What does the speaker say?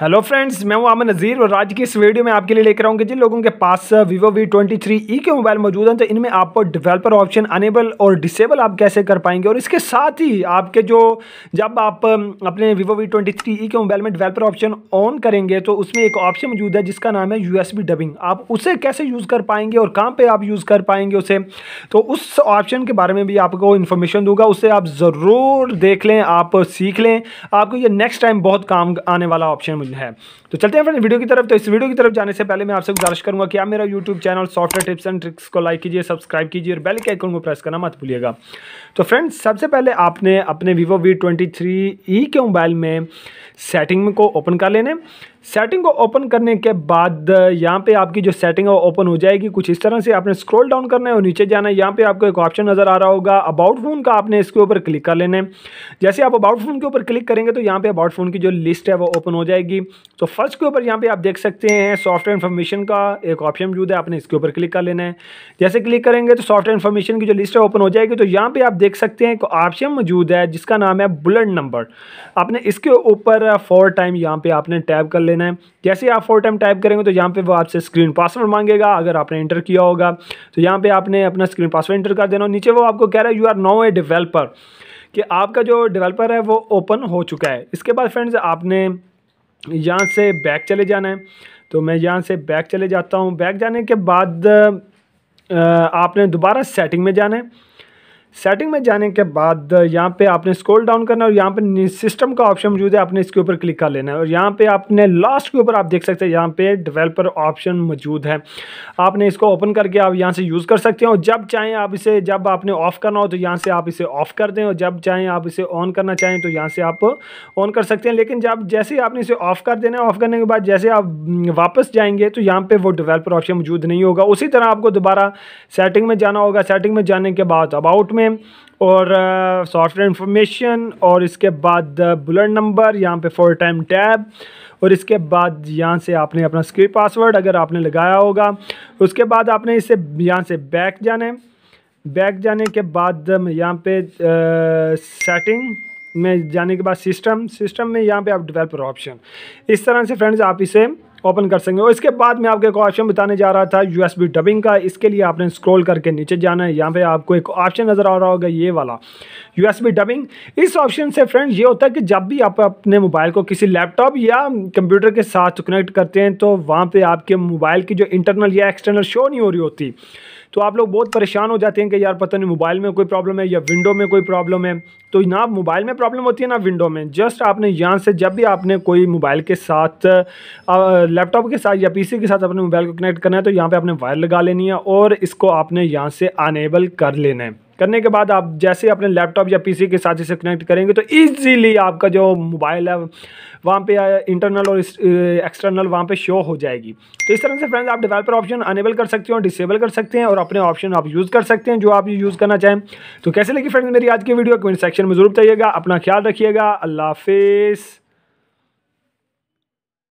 hello friends मैं हूं अमन नज़ीर और आज की इस वीडियो में आपके लिए लेकर आऊँ कि जिन लोगों के पास Vivo V twenty three E के मोबाइल मौजूद हैं तो इनमें आप डेवलपर ऑप्शन अनेबल और डिसेबल आप कैसे कर पाएंगे और इसके साथ ही आपके जो जब आप um, अपने Vivo V twenty three E के मोबाइल में डिवेलपर ऑप्शन ऑन करेंगे तो उसमें एक ऑप्शन मौजूद है जिसका नाम है यू डबिंग आप उसे कैसे यूज़ कर पाएंगे और कहाँ पर आप यूज़ कर पाएंगे उसे तो उस ऑप्शन के बारे में भी आपको इन्फॉर्मेशन दूंगा उसे आप ज़रूर देख लें आप सीख लें आपको ये नेक्स्ट टाइम बहुत काम आने वाला ऑप्शन है तो चलते हैं फ्रेंड वीडियो की तरफ तो इस वीडियो की तरफ जाने से पहले मैं आपसे गुजारिश करूंगा कि आप मेरा YouTube channel software tips and tricks को लाइक कीजिए सब्सक्राइब कीजिए और बेल के आइकन को प्रेस करना मत भूलिएगा तो फ्रेंड्स सबसे पहले आपने अपने Vivo V twenty three E के मोबाइल में सेटिंग को ओपन कर लेने सेटिंग को ओपन करने के बाद यहाँ पे आपकी जो सेटिंग है वो ओपन हो जाएगी कुछ इस तरह से आपने स्क्रॉल डाउन करना है और नीचे जाना है यहाँ पे आपको एक ऑप्शन नज़र आ रहा होगा अबाउट फ़ोन का आपने इसके ऊपर क्लिक कर लेना है जैसे आप अबाउट फ़ोन के ऊपर क्लिक करेंगे तो यहाँ पे अबाउट फ़ोन की जो लिस्ट है वो ओपन हो जाएगी तो फर्स्ट के ऊपर यहाँ पर आप देख सकते हैं सॉफ्टवेयर इन्फॉर्मेशन का एक ऑप्शन मौजूद है आपने इसके ऊपर क्लिक कर लेना है जैसे क्लिक करेंगे तो सॉफ्टवेयर इन्फॉर्मेशन की जो लिस्ट है ओपन हो जाएगी तो यहाँ पर आप देख सकते हैं एक ऑप्शन मौजूद है जिसका नाम है बुलेट नंबर आपने इसके ऊपर फोर टाइम यहाँ पर आपने टैब कर लेना देना है जैसे आप फोर टाइम टाइप करेंगे तो यहाँ पे वो आपसे स्क्रीन पासवर्ड मांगेगा अगर आपने इंटर किया होगा तो यहाँ पे आपने अपना स्क्रीन पासवर्ड इंटर कर देना नीचे वो आपको कह रहा है you are no a developer कि आपका जो डिवेल्पर है वो ओपन हो चुका है इसके बाद फ्रेंड्स आपने यहाँ से बैक चले जाना है तो मैं यहाँ से बैक चले जाता हूँ बैक जाने के बाद आपने दोबारा सेटिंग में जाना है सेटिंग में जाने के बाद यहाँ पे आपने स्क्रॉल डाउन करना और यहाँ पे सिस्टम का ऑप्शन मौजूद है आपने इसके ऊपर क्लिक कर लेना है और यहाँ पे आपने लास्ट के ऊपर आप देख सकते हैं यहाँ पे डेवलपर ऑप्शन मौजूद है आपने इसको ओपन करके आप यहाँ से यूज़ कर सकते हैं और जब चाहें आप इसे जब आपने ऑफ़ करना हो तो यहाँ से आप इसे ऑफ़ कर दें और जब चाहें आप इसे ऑन करना चाहें तो यहाँ से आप ऑन कर सकते हैं लेकिन जब जैसे ही आपने इसे ऑफ़ कर देना है ऑफ़ करने के बाद जैसे आप वापस जाएंगे तो यहाँ पर वो डिवेलपर ऑप्शन मौजूद नहीं होगा उसी तरह आपको दोबारा सेटिंग में जाना होगा सेटिंग में जाने के बाद अबाउट में नेम और सॉफ्टवेयर इंफॉर्मेशन और इसके बाद बुलेट नंबर यहाँ पे फोर टाइम टैब और इसके बाद यहाँ से आपने अपना स्क्रीन पासवर्ड अगर आपने लगाया होगा उसके बाद आपने इसे यहाँ से बैक जाने बैक जाने के बाद यहाँ पे सेटिंग में जाने के बाद सिस्टम सिस्टम में यहाँ पे आप डेवलपर ऑप्शन इस तरह से फ्रेंड्स आप इसे ओपन कर सकेंगे और इसके बाद मैं आपको एक ऑप्शन बताने जा रहा था यू डबिंग का इसके लिए आपने स्क्रॉल करके नीचे जाना है यहाँ पे आपको एक ऑप्शन नज़र आ रहा होगा ये वाला यूएसबी डबिंग इस ऑप्शन से फ्रेंड ये होता है कि जब भी आप अपने मोबाइल को किसी लैपटॉप या कंप्यूटर के साथ कनेक्ट करते हैं तो वहाँ पे आपके मोबाइल की जो इंटरनल या एक्सटर्नल शो नहीं हो रही होती तो आप लोग बहुत परेशान हो जाते हैं कि यार पता नहीं मोबाइल में कोई प्रॉब्लम है या विंडो में कोई प्रॉब्लम है तो ना मोबाइल में प्रॉब्लम होती है ना विंडो में जस्ट आपने यहाँ से जब भी आपने कोई मोबाइल के साथ लैपटॉप के साथ या पीसी के साथ अपने मोबाइल को कनेक्ट करना है तो यहाँ पर आपने वायर लगा लेनी है और इसको आपने यहाँ से अनेबल कर लेना है करने के बाद आप जैसे अपने लैपटॉप या पीसी के साथ इसे कनेक्ट करेंगे तो इजीली आपका जो मोबाइल है वहाँ पे इंटरनल और एक्सटर्नल वहाँ पे शो हो जाएगी तो इस तरह से फ्रेंड्स आप डेवलपर ऑप्शन अनेबल कर सकते हो डिसेबल कर सकते हैं और अपने ऑप्शन आप यूज़ कर सकते हैं जो आप यूज़ करना चाहें तो कैसे लगी फ्रेंड्स मेरी आज की वीडियो कमेंट सेक्शन में जरूर बताइएगा अपना ख्याल रखिएगा अल्लाह हाफिज़